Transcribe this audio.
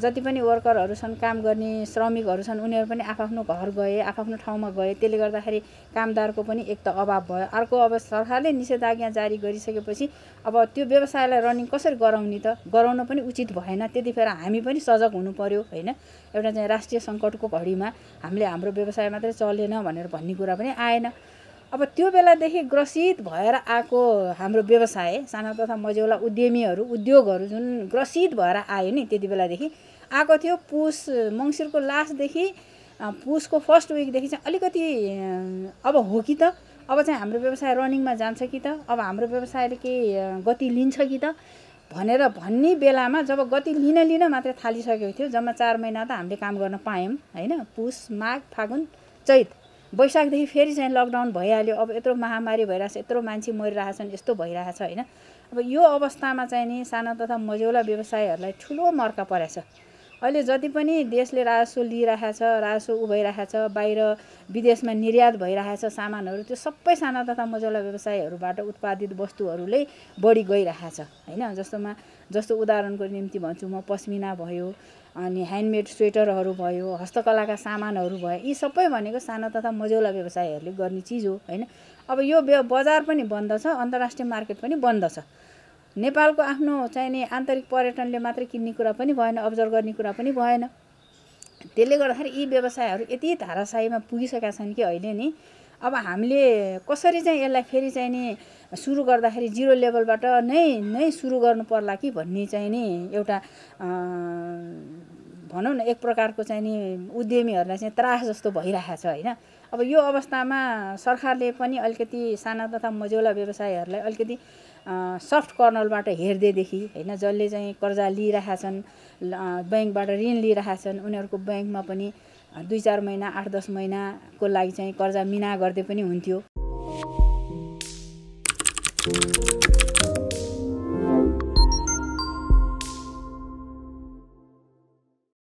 जति पनि वर्करहरू छन् काम गर्ने श्रमिकहरू छन् उनीहरू पनि आफ्नो घर गए आफ्नो ठाउँमा गए त्यसले गर्दाखेरि कामदारको पनि एक त अभाव भयो अर्को अब सरकारले निषेधाज्ञा जारी गरिसकेपछि अब त्यो व्यवसायलाई रनिङ कसरी गराउने त गराउन पनि उचित भएन त्यतिखेर हामी पनि सजग हुनु पऱ्यो होइन एउटा चाहिँ राष्ट्रिय सङ्कटको घडीमा हामीले हाम्रो व्यवसाय मात्रै चलेन भनेर भन्ने कुरा पनि आएन अब त्यो बेलादेखि ग्रसित भएर आएको हाम्रो व्यवसाय साना तथा मझौला उद्यमीहरू उद्योगहरू जुन ग्रसित भएर आयो नि त्यति बेलादेखि आएको थियो पुस मङ्सिरको लास्टदेखि पुसको फर्स्ट विकदेखि चाहिँ अलिकति अब हो कि त अब चाहिँ हाम्रो व्यवसाय रनिङमा जान्छ कि त अब हाम्रो व्यवसायले केही गति लिन्छ कि त भनेर भन्ने बेलामा जब गति लिन लिन मात्रै थालिसकेको थियो जम्मा चार महिना त हामीले काम गर्न पायौँ होइन पुस माघ फागुन चैत वैशाखदेखि फेरि चाहिँ लकडाउन भइहाल्यो अब यत्रो महामारी भइरहेछ यत्रो मान्छे मरिरहेछन् यस्तो भइरहेछ होइन अब यो अवस्थामा चाहिँ नि साना तथा मझौला व्यवसायहरूलाई ठुलो मर्का परेछ अहिले जति पनि देशले राजस्व लिइरहेको छ राजस्व उभइरहेको छ बाहिर विदेशमा निर्यात भइरहेछ सामानहरू त्यो सबै साना तथा मजौला व्यवसायहरूबाट उत्पादित वस्तुहरूले बढी गइरहेछ होइन जस्तोमा जस्तो उदाहरणको निम्ति भन्छु म पस्मिना भयो अनि ह्यान्डमेड स्वेटरहरू भयो हस्तकलाका सामानहरू भयो यी सबै भनेको साना तथा मजौला व्यवसायहरूले गर्ने चिज हो होइन अब यो बजार पनि बन्द छ अन्तर्राष्ट्रिय मार्केट पनि बन्द छ नेपालको आफ्नो चाहिँ नि आन्तरिक पर्यटनले मात्रै किन्ने कुरा पनि भएन अब्जर्भ गर्ने कुरा पनि भएन त्यसले गर्दाखेरि यी व्यवसायहरू यति धाराशाहीमा पुगिसकेका छन् कि अहिले नि अब हामीले कसरी चाहिँ यसलाई फेरि चाहिँ नि सुरु गर्दाखेरि जिरो लेभलबाट नै नै सुरु गर्नु पर्ला कि भन्ने चाहिँ नि एउटा भनौँ न एक प्रकारको चाहिँ नि उद्यमीहरूलाई चाहिँ त्रास जस्तो भइरहेको छ होइन अब यो अवस्थामा सरकारले पनि अलिकति साना तथा मझौला व्यवसायहरूलाई अलिकति सफ्ट कर्नलबाट हेर्दैदेखि होइन जसले चाहिँ कर्जा छन् ब्याङ्कबाट ऋण छन् उनीहरूको ब्याङ्कमा पनि दुई चार महिना आठ दस महिनाको लागि चाहिँ कर्जा मिना गर्दै पनि हुन्थ्यो